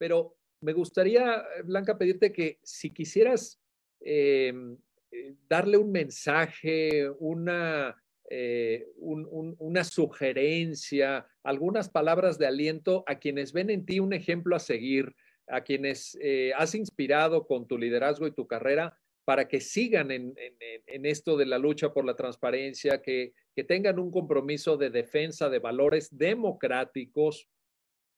pero me gustaría, Blanca, pedirte que si quisieras eh, eh, darle un mensaje, una, eh, una sugerencia, algunas palabras de aliento a quienes ven en ti un ejemplo a seguir, a quienes has inspirado con tu liderazgo y tu carrera para que sigan en, esto de la lucha por la transparencia, que tengan un compromiso de defensa de valores democráticos,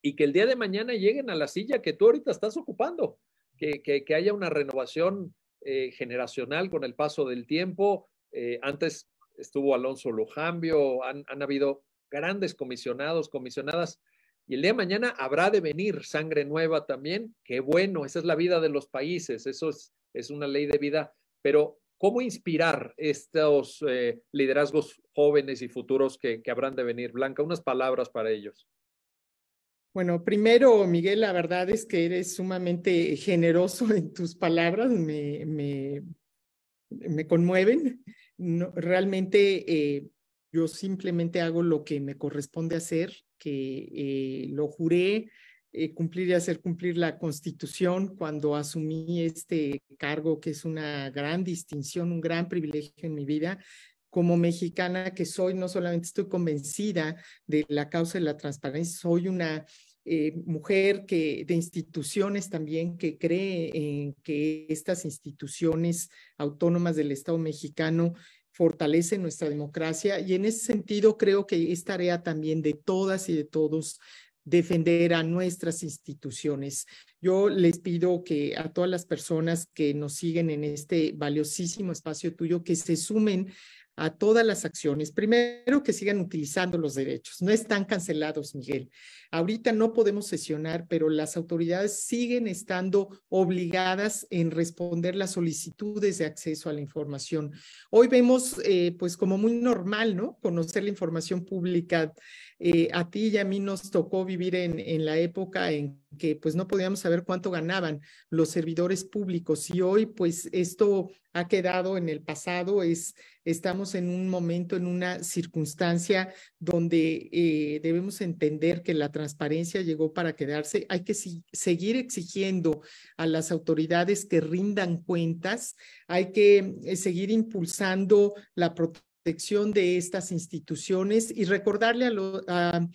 y que el día de mañana lleguen a la silla que tú ahorita estás ocupando, que, que, haya una renovación eh, generacional con el paso del tiempo. Eh, antes estuvo Alonso Lujambio, han, han, habido grandes comisionados, comisionadas, y el día de mañana habrá de venir sangre nueva también. Qué bueno, esa es la vida de los países, eso es, es una ley de vida, pero ¿cómo inspirar estos eh, liderazgos jóvenes y futuros que, que habrán de venir? Blanca, unas palabras para ellos. Bueno, primero, Miguel, la verdad es que eres sumamente generoso en tus palabras, me, me, conmueven. realmente eh, yo simplemente hago lo que me corresponde hacer, que eh, lo juré eh, cumplir y hacer cumplir la constitución cuando asumí este cargo, que es una gran distinción, un gran privilegio en mi vida como mexicana que soy, no solamente estoy convencida de la causa de la transparencia, soy una eh, mujer que, de instituciones también que cree en que estas instituciones autónomas del Estado mexicano fortalecen nuestra democracia y en ese sentido creo que es tarea también de todas y de todos defender a nuestras instituciones. Yo les pido que a todas las personas que nos siguen en este valiosísimo espacio tuyo, que se sumen a todas las acciones. Primero, que sigan utilizando los derechos. No están cancelados, Miguel. Ahorita no podemos sesionar, pero las autoridades siguen estando obligadas en responder las solicitudes de acceso a la información. Hoy vemos, eh, pues como muy normal, ¿no? Conocer la información pública eh, a ti y a mí nos tocó vivir en, la época en que pues no podíamos saber cuánto ganaban los servidores públicos y hoy pues esto ha quedado en el pasado, es, estamos en un momento, en una circunstancia donde eh, debemos entender que la transparencia llegó para quedarse. Hay que seguir exigiendo a las autoridades que rindan cuentas, hay que eh, seguir impulsando la protección protección de estas instituciones y recordarle a,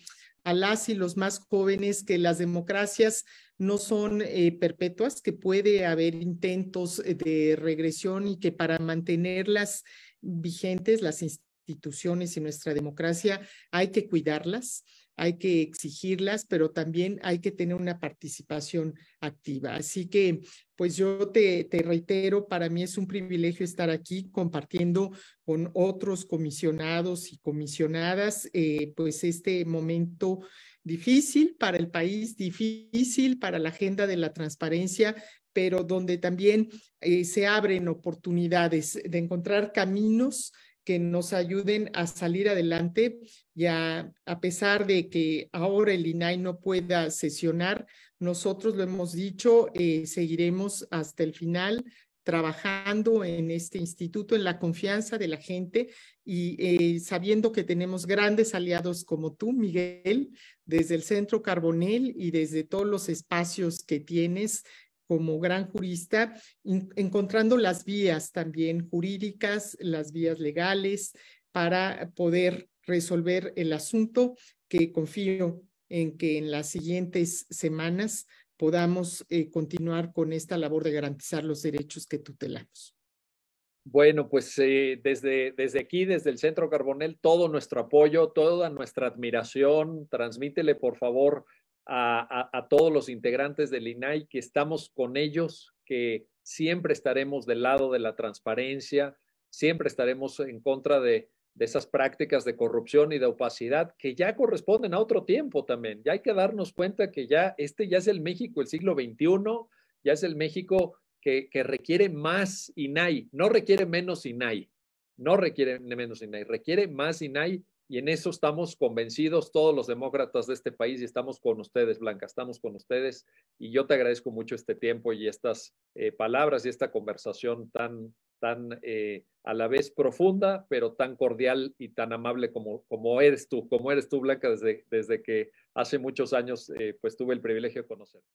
las y los más jóvenes que las democracias no son eh, perpetuas, que puede haber intentos eh, de regresión y que para mantenerlas vigentes, las instituciones y nuestra democracia, hay que cuidarlas hay que exigirlas, pero también hay que tener una participación activa. Así que, pues yo te, reitero, para mí es un privilegio estar aquí compartiendo con otros comisionados y comisionadas, eh, pues este momento difícil para el país, difícil para la agenda de la transparencia, pero donde también eh, se abren oportunidades de encontrar caminos que nos ayuden a salir adelante y a, pesar de que ahora el INAI no pueda sesionar, nosotros lo hemos dicho, eh, seguiremos hasta el final trabajando en este instituto, en la confianza de la gente y eh, sabiendo que tenemos grandes aliados como tú, Miguel, desde el Centro Carbonel y desde todos los espacios que tienes como gran jurista, encontrando las vías también jurídicas, las vías legales para poder resolver el asunto que confío en que en las siguientes semanas podamos eh, continuar con esta labor de garantizar los derechos que tutelamos. Bueno, pues eh, desde, desde aquí, desde el Centro Carbonel, todo nuestro apoyo, toda nuestra admiración. Transmítele, por favor, a, todos los integrantes del INAI, que estamos con ellos, que siempre estaremos del lado de la transparencia, siempre estaremos en contra de, de esas prácticas de corrupción y de opacidad que ya corresponden a otro tiempo también. Ya hay que darnos cuenta que ya este ya es el México del siglo XXI, ya es el México que, que requiere más INAI, no requiere menos INAI, no requiere menos INAI, requiere más INAI y en eso estamos convencidos todos los demócratas de este país y estamos con ustedes, Blanca, estamos con ustedes. Y yo te agradezco mucho este tiempo y estas eh, palabras y esta conversación tan, tan eh, a la vez profunda, pero tan cordial y tan amable como, como eres tú, como eres tú, Blanca, desde, desde que hace muchos años eh, pues tuve el privilegio de conocer.